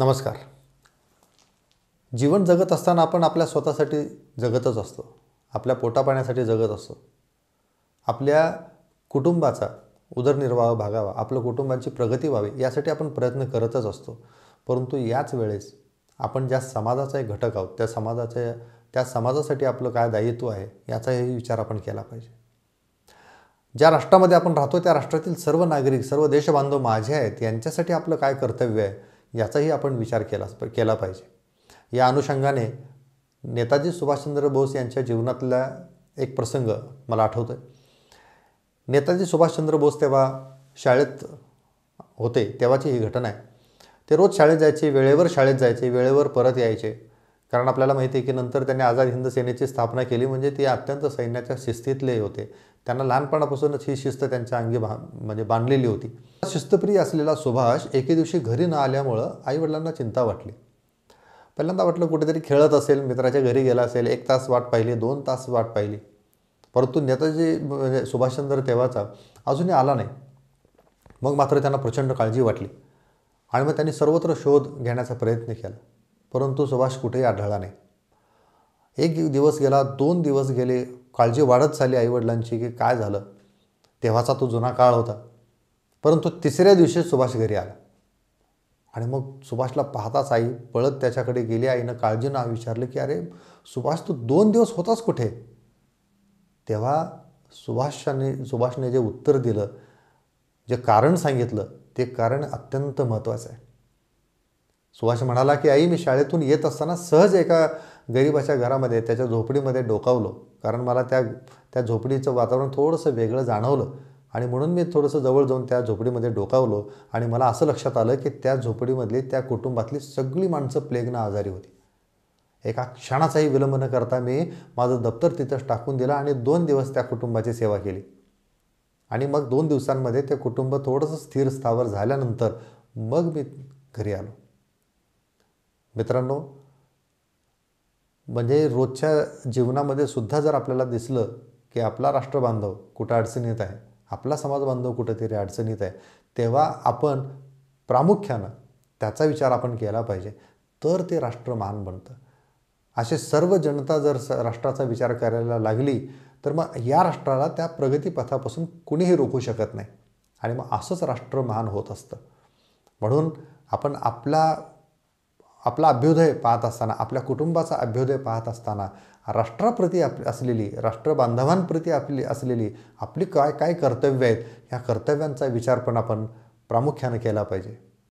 नमस्कार जीवन जगत असताना आपण आपल्या स्वतःसाठी जगतच असतो आपल्या पोटापाण्यासाठी जगत असतो आपल्या कुटुंबाचा उदरनिर्वाह भागावा आपल्या कुटुंबांची प्रगती व्हावी यासाठी आपण प्रयत्न करतच असतो परंतु याच वेळेस आपण ज्या समाजाचा एक घटक आहोत त्या समाजाच्या त्या समाजासाठी आपलं काय दायित्व आहे याचाही विचार आपण केला पाहिजे ज्या राष्ट्रामध्ये आपण राहतो त्या राष्ट्रातील सर्व नागरिक सर्व देशबांधव माझे आहेत यांच्यासाठी आपलं काय कर्तव्य आहे याचाही आपण विचार केला केला पाहिजे या अनुषंगाने नेताजी सुभाषचंद्र बोस यांच्या जीवनातला एक प्रसंग मला आठवतो आहे नेताजी सुभाषचंद्र बोस तेव्हा शाळेत होते तेव्हाची ही घटना आहे ते रोज शाळेत जायचे वेळेवर शाळेत जायचे वेळेवर परत यायचे कारण आपल्याला माहिती आहे की नंतर त्यांनी आझाद हिंद सेनेची स्थापना केली म्हणजे ते अत्यंत सैन्याच्या शिस्तीतले होते त्यांना लहानपणापासूनच ही शिस्त त्यांच्या अंगी बा म्हणजे बांधलेली होती शिस्तप्रिय असलेला सुभाष एके दिवशी घरी न आल्यामुळं आईवडिलांना चिंता वाटली पहिल्यांदा वाटलं कुठेतरी खेळत असेल मित्राच्या घरी गेला असेल एक तास वाट पाहिली दोन तास वाट पाहिली परंतु नेताजी म्हणजे सुभाषचंद्र तेव्हाचा अजूनही आला नाही मग मात्र त्यांना प्रचंड काळजी वाटली आणि मग त्यांनी सर्वत्र शोध घेण्याचा प्रयत्न केला परंतु सुभाष कुठेही आढळला नाही एक दिवस गेला दोन दिवस गेले काळजी वाढत झाली आईवडिलांची की काय झालं तेव्हाचा तो जुना काळ होता परंतु तिसऱ्या दिवशी सुभाष घरी आला आणि मग सुभाषला पाहताच आई पळत त्याच्याकडे गेली आईनं काळजीनं विचारलं की अरे सुभाष तू दोन दिवस होताच कुठे तेव्हा सुभाषाने सुभाषने जे उत्तर दिलं जे कारण सांगितलं ते कारण अत्यंत महत्त्वाचं आहे सुभाष म्हणाला की आई मी शाळेतून येत असताना सहज एका गरीबाच्या घरामध्ये त्याच्या झोपडीमध्ये डोकावलो कारण मला त्या त्या झोपडीचं वातावरण थोडंसं वेगळं जाणवलं आणि म्हणून मी थोडंसं जवळ जाऊन त्या झोपडीमध्ये डोकावलो आणि मला असं लक्षात आलं की त्या झोपडीमधली त्या कुटुंबातली सगळी माणसं प्लेगनं आजारी होती एका क्षणाचाही विलंब न करता मी माझं दप्तर तिथंच टाकून दिलं आणि दोन दिवस त्या कुटुंबाची सेवा केली आणि मग दोन दिवसांमध्ये ते कुटुंब थोडंसं स्थिर स्थावर झाल्यानंतर मग मी घरी आलो मित्रांनो म्हणजे रोजच्या जीवनामध्ये सुद्धा जर आपल्याला दिसलं की आपला राष्ट्रबांधव कुठं अडचणीत आहे आपला समाजबांधव कुठंतरी अडचणीत आहे तेव्हा आपण प्रामुख्यानं त्याचा विचार आपण केला पाहिजे तर ते राष्ट्र महान बनतं असे सर्व जनता जर स राष्ट्राचा विचार करायला लागली तर मग या राष्ट्राला त्या प्रगतीपथापासून कुणीही रोखू शकत नाही आणि मग असंच राष्ट्र महान होत असतं म्हणून आपण आपला आपला अभ्युदय पाहत असताना आपल्या कुटुंबाचा अभ्युदय पाहत असताना राष्ट्राप्रती आप असलेली राष्ट्रबांधवांप्रती आपली असलेली आपली काय काय कर्तव्य आहेत ह्या कर्तव्यांचा विचार पण आपण प्रामुख्यानं केला पाहिजे